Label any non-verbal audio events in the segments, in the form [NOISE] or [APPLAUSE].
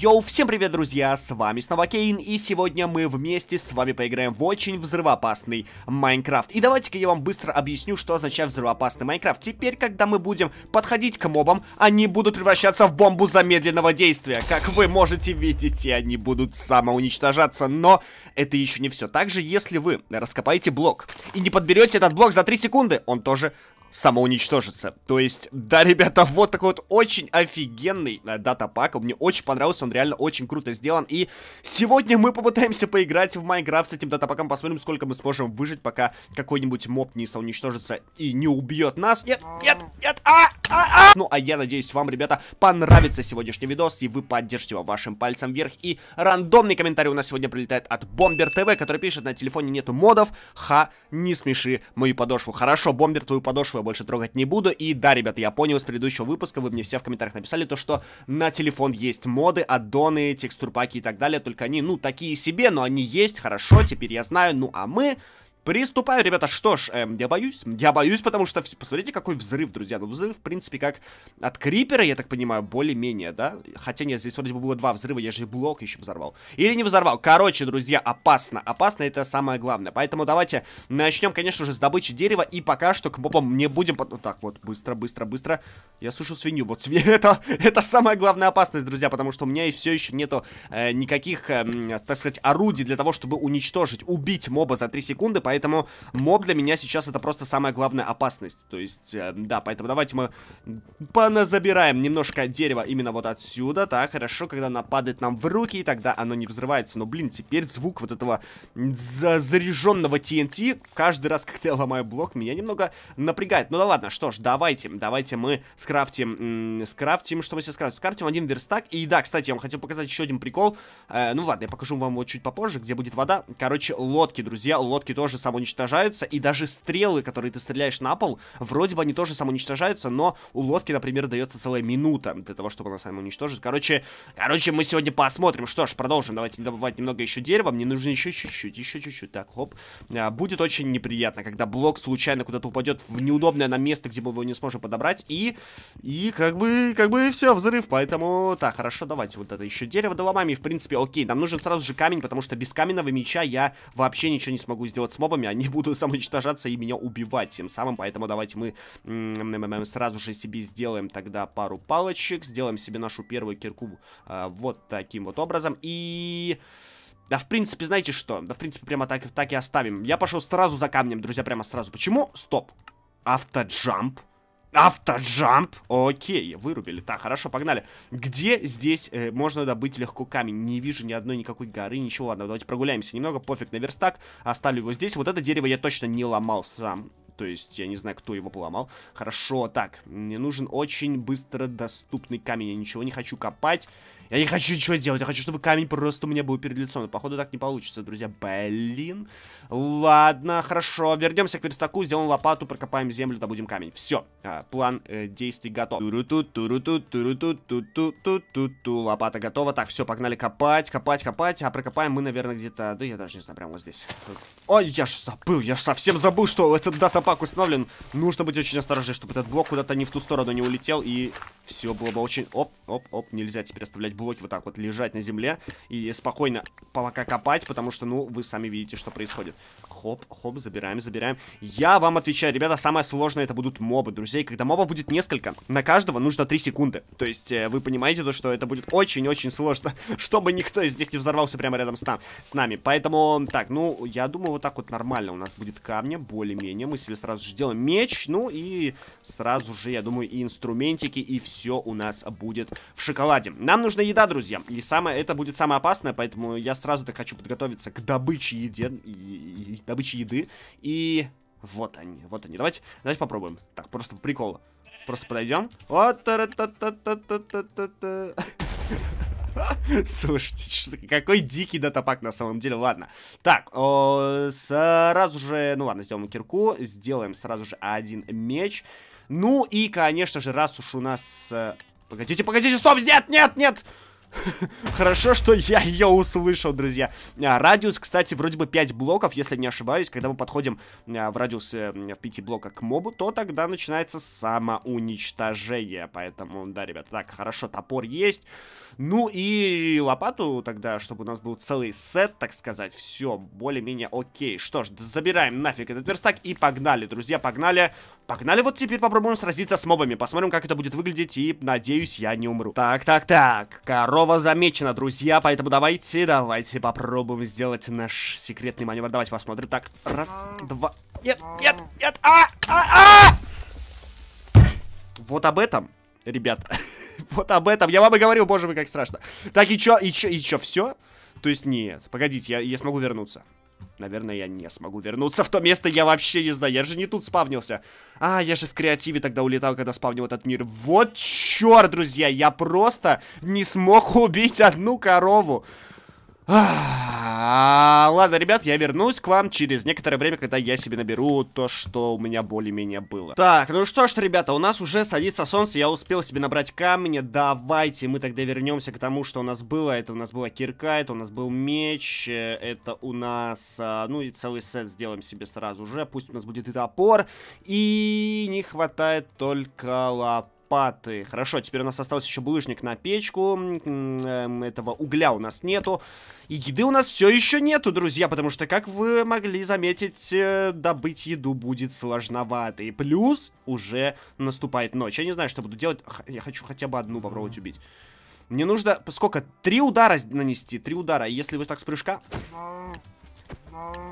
Йоу, всем привет, друзья, с вами снова Кейн, и сегодня мы вместе с вами поиграем в очень взрывоопасный Майнкрафт. И давайте-ка я вам быстро объясню, что означает взрывоопасный Майнкрафт. Теперь, когда мы будем подходить к мобам, они будут превращаться в бомбу замедленного действия. Как вы можете видеть, и они будут самоуничтожаться, но это еще не все. Также, если вы раскопаете блок и не подберете этот блок за 3 секунды, он тоже самоуничтожится. То есть, да, ребята, вот такой вот очень офигенный э, датапак. Мне очень понравился, он реально очень круто сделан. И сегодня мы попытаемся поиграть в Майнкрафт с этим датапаком. Посмотрим, сколько мы сможем выжить, пока какой-нибудь моб не самоуничтожится и не убьет нас. Нет, нет, нет, а, а, а! Ну, а я надеюсь, вам, ребята, понравится сегодняшний видос, и вы поддержите его вашим пальцем вверх. И рандомный комментарий у нас сегодня прилетает от Бомбер ТВ, который пишет, на телефоне нету модов. Ха, не смеши мою подошву. Хорошо, Бомбер, твою подошву его больше трогать не буду. И да, ребята, я понял из предыдущего выпуска, вы мне все в комментариях написали то, что на телефон есть моды, аддоны, текстурпаки и так далее, только они, ну, такие себе, но они есть, хорошо, теперь я знаю. Ну, а мы Приступаю, ребята, что ж, эм, я боюсь, я боюсь, потому что, посмотрите, какой взрыв, друзья, ну взрыв, в принципе, как от Крипера, я так понимаю, более-менее, да, хотя нет, здесь вроде бы было два взрыва, я же блок еще взорвал, или не взорвал, короче, друзья, опасно, опасно, это самое главное, поэтому давайте начнем, конечно же, с добычи дерева, и пока что к мобам не будем, под... так, вот, быстро, быстро, быстро, я слышу свинью, вот, свинь, [LAUGHS] это, это самая главная опасность, друзья, потому что у меня и все еще нету э, никаких, э, так сказать, орудий для того, чтобы уничтожить, убить моба за 3 секунды, поэтому поэтому моб для меня сейчас это просто самая главная опасность. То есть, э, да, поэтому давайте мы поназабираем немножко дерева именно вот отсюда, так, хорошо, когда она падает нам в руки, и тогда оно не взрывается. Но, блин, теперь звук вот этого за заряженного TNT каждый раз, [LAUGHS] когда я ломаю блок, меня немного напрягает. Ну да ладно, что ж, давайте, давайте мы скрафтим, скрафтим, что мы сейчас скрафтим? Скрафтим один верстак, и да, кстати, я вам хотел показать еще один прикол. Э, ну ладно, я покажу вам его чуть попозже, где будет вода. Короче, лодки, друзья, лодки тоже самоуничтожаются, и даже стрелы, которые ты стреляешь на пол, вроде бы они тоже самоуничтожаются, но у лодки, например, дается целая минута для того, чтобы она самоуничтожить. Короче, короче, мы сегодня посмотрим. Что ж, продолжим. Давайте добывать немного еще дерева. Мне нужно еще чуть-чуть, еще чуть-чуть. Так, хоп. А, будет очень неприятно, когда блок случайно куда-то упадет в неудобное нам место, где мы его не сможем подобрать, и... И как бы, как бы все, взрыв, поэтому... Так, хорошо, давайте вот это еще дерево доломаем, и в принципе, окей, нам нужен сразу же камень, потому что без каменного меча я вообще ничего не смогу сделать с мобом, мобами, они будут самоуничтожаться и меня убивать тем самым, поэтому давайте мы сразу же себе сделаем тогда пару палочек, сделаем себе нашу первую кирку а, вот таким вот образом, и... Да, в принципе, знаете что? Да, в принципе, прямо так, так и оставим. Я пошел сразу за камнем, друзья, прямо сразу. Почему? Стоп. Автоджамп. Автоджамп. Окей, вырубили. Так, хорошо, погнали. Где здесь э, можно добыть легко камень? Не вижу ни одной никакой горы, ничего. Ладно, давайте прогуляемся немного. Пофиг на верстак. Оставлю его здесь. Вот это дерево я точно не ломал сам то есть я не знаю, кто его поломал. Хорошо, так, мне нужен очень быстро доступный камень, я ничего не хочу копать. Я не хочу ничего делать, я хочу, чтобы камень просто у меня был перед лицом. Но, походу, так не получится, друзья. Блин. Ладно, хорошо. Вернемся к верстаку, сделаем лопату, прокопаем землю, добудем камень. Все, а, план э, действий готов. Лопата готова. Так, все, погнали копать, копать, копать. А прокопаем мы, наверное, где-то... Да я даже не знаю, прямо вот здесь. Ой, я же забыл, я же совсем забыл, что этот дата пак установлен. Нужно быть очень осторожным, чтобы этот блок куда-то не в ту сторону не улетел и все было бы очень... Оп, оп, оп. Нельзя теперь оставлять блоки вот так вот лежать на земле и спокойно пока копать, потому что, ну, вы сами видите, что происходит. Хоп, хоп, забираем, забираем. Я вам отвечаю, ребята, самое сложное это будут мобы, друзей. Когда мобов будет несколько, на каждого нужно 3 секунды. То есть э, вы понимаете то, что это будет очень-очень сложно, [LAUGHS] чтобы никто из них не взорвался прямо рядом с, нам, с нами. Поэтому, так, ну, я думаю, вот так вот нормально у нас будет камня, более-менее. Мы себе сразу же делаем меч, ну и сразу же, я думаю, и инструментики, и все все у нас будет в шоколаде. Нам нужна еда, друзья, и самое, это будет самое опасное, поэтому я сразу так хочу подготовиться к добыче, еде, и, и, добыче еды. И вот они, вот они. Давайте, давайте попробуем. Так, просто по Просто подойдем. Вот. [LAUGHS] Слушайте, какой дикий датапак на самом деле, ладно. Так, о, сразу же, ну ладно, сделаем кирку, сделаем сразу же один меч. Ну и, конечно же, раз уж у нас... Э, погодите, погодите, стоп! Нет, нет, нет! [LAUGHS] Хорошо, что я ее услышал, друзья. А, радиус, кстати, вроде бы 5 блоков, если не ошибаюсь. Когда мы подходим а, в радиус а, в 5 блока к мобу, то тогда начинается самоуничтожение. Поэтому, да, ребята, так, хорошо, топор есть. Ну и лопату тогда, чтобы у нас был целый сет, так сказать. Все, более-менее окей. Что ж, забираем нафиг этот верстак и погнали, друзья, погнали. Погнали, вот теперь попробуем сразиться с мобами. Посмотрим, как это будет выглядеть и, надеюсь, я не умру. Так, так, так, короче второго замечено, друзья. Поэтому давайте, давайте попробуем сделать наш секретный маневр. Давайте посмотрим. Так, раз, два. Нет, нет, нет. А, а, а! Вот об этом, ребят. [LAUGHS] вот об этом. Я вам и говорил, боже мой, как страшно. Так, и чё, и чё, и чё, все? То есть нет. Погодите, я, я смогу вернуться. Наверное, я не смогу вернуться в то место, я вообще не знаю. Я же не тут спавнился. А, я же в креативе тогда улетал, когда спавнил этот мир. Вот чё черт, друзья, я просто не смог [LAUGHS] убить одну корову. А, ладно, ребят, я вернусь к вам через некоторое время, когда я себе наберу то, что у меня более-менее было. Так, ну что ж, ребята, у нас уже садится солнце, я успел себе набрать камни. Давайте мы тогда вернемся к тому, что у нас было. Это у нас была кирка, это у нас был меч, э, это у нас... А, ну и целый сет сделаем себе сразу же. Пусть у нас будет и топор. И не хватает только лап лопаты. Хорошо, теперь у нас остался еще булыжник на печку. Эм, этого угля у нас нету. И еды у нас все еще нету, друзья, потому что, как вы могли заметить, э, добыть еду будет сложновато. И плюс уже наступает ночь. Я не знаю, что буду делать. Я хочу хотя бы одну попробовать убить. Мне нужно, сколько? Три удара нанести, три удара. Если вот так с прыжка...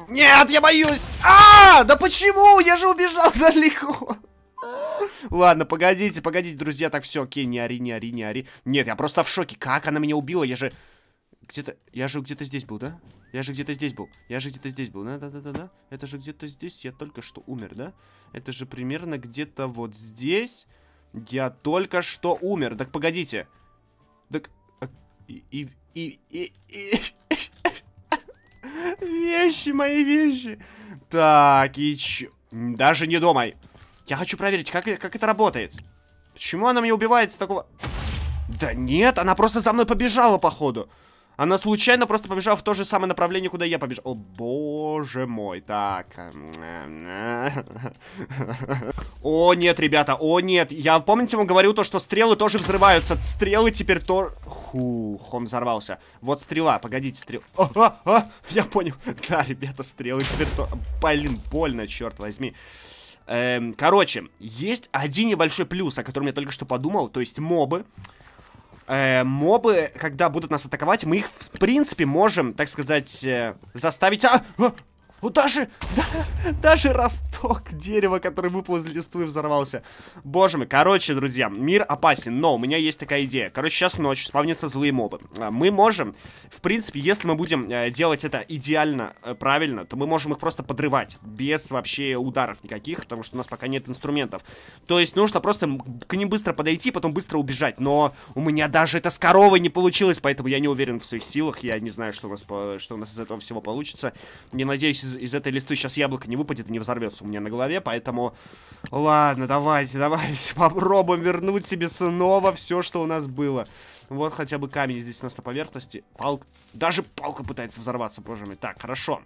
Нет, я боюсь! А, -а, а, да почему? Я же убежал [LAUGHS] далеко. Ладно, погодите, погодите, друзья, так все, окей, не ори, не ори, не ори. Нет, я просто в шоке, как она меня убила, я же... Где-то, я же где-то здесь был, да? Я же где-то здесь был, я же где-то здесь был, да-да-да-да. Это же где-то здесь, я только что умер, да? Это же примерно где-то вот здесь я только что умер. Так, погодите. Так, а, и, и, и, и, и... [LAUGHS] Вещи, мои вещи. Так, и ч. Даже не думай. Я хочу проверить, как, как это работает. Почему она меня убивает с такого... Да нет, она просто за мной побежала, походу. Она случайно просто побежала в то же самое направление, куда я побежал. О, боже мой. Так. О, нет, ребята, о, нет. Я, помните, вам говорил то, что стрелы тоже взрываются. Стрелы теперь то... Хух, он взорвался. Вот стрела, погодите, стрел... А, а, а, я понял. [LAUGHS] Да, ребята, стрелы теперь то... Блин, больно, черт возьми. Эм, короче, есть один небольшой плюс, о котором я только что подумал, то есть мобы. Э, мобы, когда будут нас атаковать, мы их, в принципе, можем, так сказать, э, заставить... А! А! Вот даже Да, даже росток дерева, который выпал из листвы, взорвался. Боже мой. Короче, друзья, мир опасен. Но у меня есть такая идея. Короче, сейчас ночь, спавнятся злые мобы. А, мы можем, в принципе, если мы будем э, делать это идеально э, правильно, то мы можем их просто подрывать. Без вообще ударов никаких, потому что у нас пока нет инструментов. То есть нужно просто к ним быстро подойти, потом быстро убежать. Но у меня даже это с коровой не получилось, поэтому я не уверен в своих силах. Я не знаю, что у нас, что у нас из этого всего получится. Не надеюсь, из, этой листвы сейчас яблоко не выпадет и не взорвется у меня на голове, поэтому... Ладно, давайте, [LAUGHS] давайте попробуем вернуть себе снова все, что у нас было. Вот хотя бы камень здесь у нас на поверхности. Палка... Даже палка пытается взорваться, боже мой. Так, хорошо.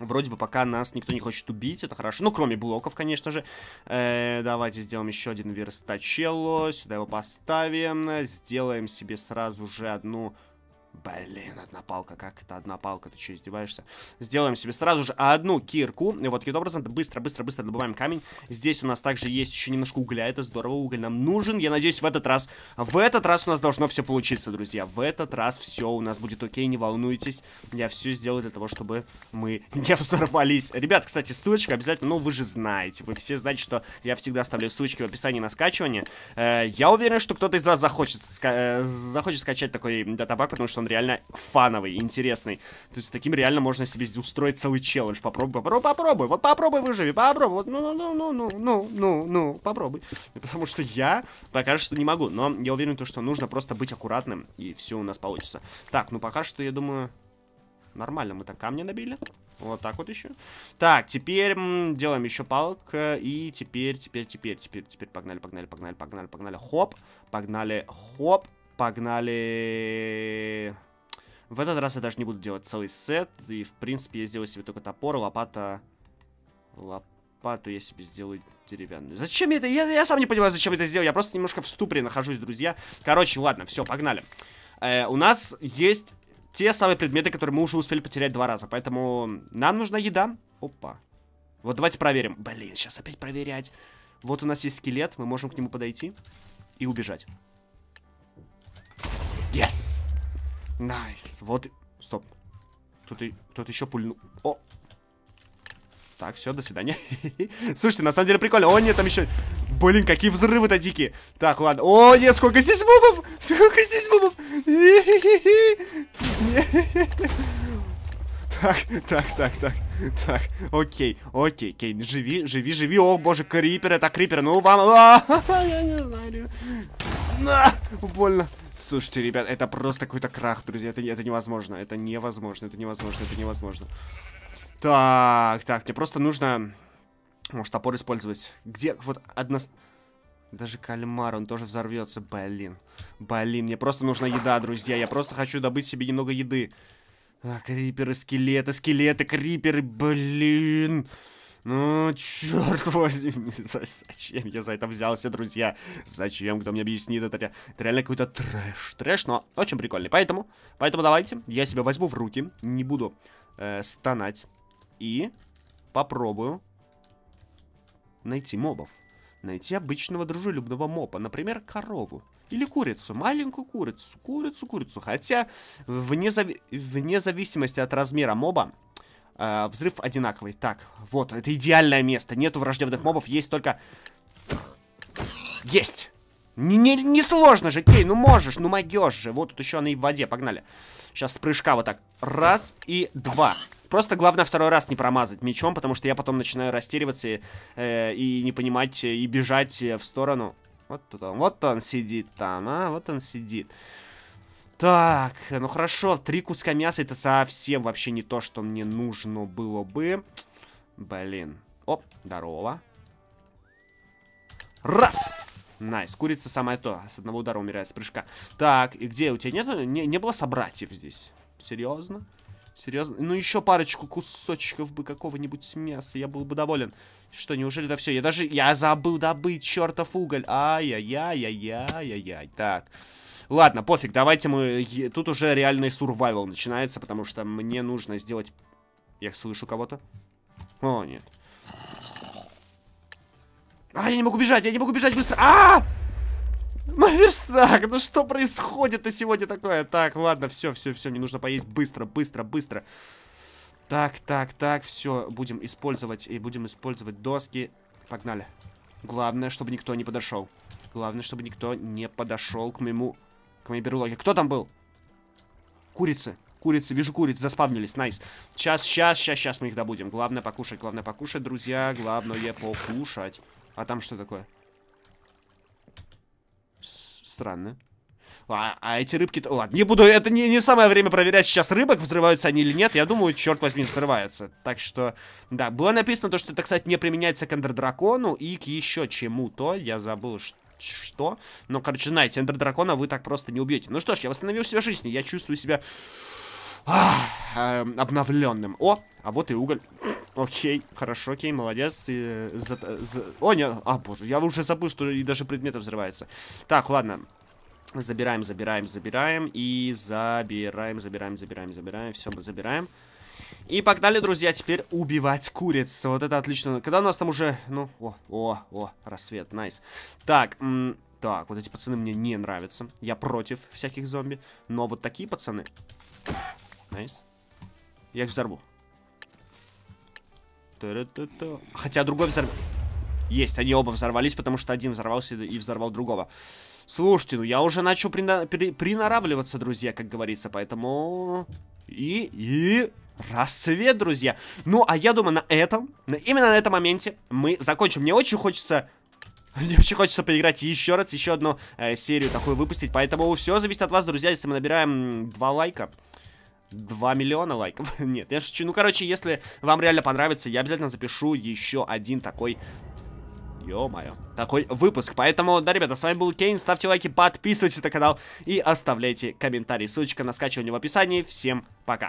Вроде бы пока нас никто не хочет убить, это хорошо. Ну, кроме блоков, конечно же. Э -э, давайте сделаем еще один верстачелло, Сюда его поставим. Сделаем себе сразу же одну Блин, одна палка, как это одна палка, ты что, издеваешься? Сделаем себе сразу же одну кирку, и вот таким образом быстро-быстро-быстро добываем камень. Здесь у нас также есть еще немножко угля, это здорово, уголь нам нужен. Я надеюсь, в этот раз, в этот раз у нас должно все получиться, друзья. В этот раз все у нас будет окей, не волнуйтесь. Я все сделаю для того, чтобы мы [LAUGHS] не взорвались. Ребят, кстати, ссылочка обязательно, ну вы же знаете, вы все знаете, что я всегда оставляю ссылочки в описании на скачивание. Э, я уверен, что кто-то из вас захочет, ска э, захочет скачать такой датабак, потому что он реально фановый, интересный. То есть таким реально можно себе устроить целый челлендж. Попробуй, попробуй, попробуй. Вот попробуй выживи, попробуй. Вот, ну, ну, ну, ну, ну, ну, ну, ну, попробуй. [LAUGHS] Потому что я пока что не могу. Но я уверен, то, что нужно просто быть аккуратным, и все у нас получится. Так, ну пока что, я думаю, нормально мы так камни набили. Вот так вот еще. Так, теперь м, делаем еще палк. Э, и теперь, теперь, теперь, теперь, теперь, погнали, погнали, погнали, погнали, погнали. Хоп, погнали, хоп. Погнали. В этот раз я даже не буду делать целый сет. И, в принципе, я сделаю себе только топор, лопата... Лопату я себе сделаю деревянную. Зачем я это? Я, я сам не понимаю, зачем я это сделал. Я просто немножко в ступоре нахожусь, друзья. Короче, ладно, все, погнали. Э, у нас есть те самые предметы, которые мы уже успели потерять два раза. Поэтому нам нужна еда. Опа. Вот давайте проверим. Блин, сейчас опять проверять. Вот у нас есть скелет, мы можем к нему подойти и убежать. Yes! Nice. Вот. Стоп. Тут и... Кто-то еще пульнул. О! Так, все, до свидания. [LAUGHS] Слушайте, на самом деле прикольно. О, нет, там еще... Блин, какие взрывы-то дикие. Так, ладно. О, нет, сколько здесь мобов! [LAUGHS] Сколько здесь мобов! [LAUGHS] Так, так, так, так. Так, окей, окей, окей. Живи, живи, живи. О, боже, крипер, это крипер. Ну, вам... Я не знаю. На! Больно. Слушайте, ребят, это просто какой-то крах, друзья. Это, это невозможно. Это невозможно. Это невозможно. Это невозможно. Так, так. Мне просто нужно... Может, топор использовать. Где? Вот одна... Даже кальмар, он тоже взорвется. Блин. Блин, мне просто нужна еда, друзья. Я просто хочу добыть себе немного еды. А, криперы, скелеты, скелеты, криперы. Блин. Блин. Ну, черт возьми, [LAUGHS] зачем я за это взялся, друзья? Зачем? Кто мне объяснит это? Это реально какой-то трэш. Трэш, но очень прикольный. Поэтому, поэтому давайте я себя возьму в руки, не буду э, стонать. И попробую найти мобов. Найти обычного дружелюбного мопа, например, корову. Или курицу, маленькую курицу, курицу, курицу. Хотя, вне, зави... вне зависимости от размера моба, э, взрыв одинаковый. Так, вот, это идеальное место. Нету враждебных мобов, есть только... Есть! Не, не, сложно же, Кей, ну можешь, ну могешь же. Вот тут еще она и в воде, погнали. Сейчас с прыжка вот так. Раз и два. Просто главное второй раз не промазать мечом, потому что я потом начинаю растериваться и, э, и не понимать, и бежать э, в сторону. Вот тут он, вот он сидит там, а, вот он сидит. Так, ну хорошо, три куска мяса это совсем вообще не то, что мне нужно было бы. Блин. Оп, здорово. Раз! Найс, курица самое то. С одного удара умирает с прыжка. Так, и где? У тебя нету? Не, не было собратьев здесь. Серьезно? Серьезно? Ну еще парочку кусочков бы какого-нибудь мяса, я был бы доволен. Что, неужели это все? Я даже... Я забыл добыть чертов уголь. Ай-яй-яй-яй-яй-яй. Так. Ладно, пофиг, давайте мы... Тут уже реальный сурвайвал начинается, потому что мне нужно сделать... Я слышу кого-то. О, нет. А, я не могу бежать, я не могу бежать быстро. А! -а, ну что происходит-то сегодня такое? Так, ладно, все, все, все, мне нужно поесть быстро, быстро, быстро. Так, так, так, все, будем использовать и будем использовать доски. Погнали. Главное, чтобы никто не подошел. Главное, чтобы никто не подошел к моему к моей берлоге. Кто там был? Курицы. Курицы, вижу куриц, заспавнились, найс. Сейчас, сейчас, сейчас, сейчас мы их добудем. Главное покушать, главное покушать, друзья. Главное покушать. А там что такое? Странно. А, а эти рыбки-то... Ладно, не буду, это не, не самое время проверять сейчас рыбок, взрываются они или нет. Я думаю, черт возьми, взрываются. Так что, да, было написано то, что это, кстати, не применяется к эндердракону и к еще чему-то. Я забыл, что что. Но, короче, знаете, эндер дракона вы так просто не убьете. Ну что ж, я восстановил себе жизнь, я чувствую себя а, э, обновленным. О, а вот и уголь. Окей, хорошо, окей, молодец. И, э, за, за... О, нет, а, боже, я уже забыл, что и даже предметы взрываются. Так, ладно. Забираем, забираем, забираем. И забираем, забираем, забираем, забираем. Все, мы забираем. И погнали, друзья, теперь убивать куриц. Вот это отлично. Когда у нас там уже... Ну, о, о, о, рассвет, найс. Так, так, вот эти пацаны мне не нравятся. Я против всяких зомби. Но вот такие пацаны... Найс. Я их взорву. Хотя другой взорв... Есть, они оба взорвались, потому что один взорвался и взорвал другого. Слушайте, ну я уже начал прина... при... приноравливаться, друзья, как говорится, поэтому... И... И рассвет, друзья. Ну, а я думаю, на этом, именно на этом моменте мы закончим. Мне очень хочется мне очень хочется поиграть еще раз, еще одну э, серию такую выпустить. Поэтому все зависит от вас, друзья. Если мы набираем 2 лайка, 2 миллиона лайков. [LAUGHS] Нет, я шучу. Ну, короче, если вам реально понравится, я обязательно запишу еще один такой... Ё-моё. Такой выпуск. Поэтому, да, ребята, с вами был Кейн. Ставьте лайки, подписывайтесь на канал и оставляйте комментарии. Ссылочка на скачивание в описании. Всем пока.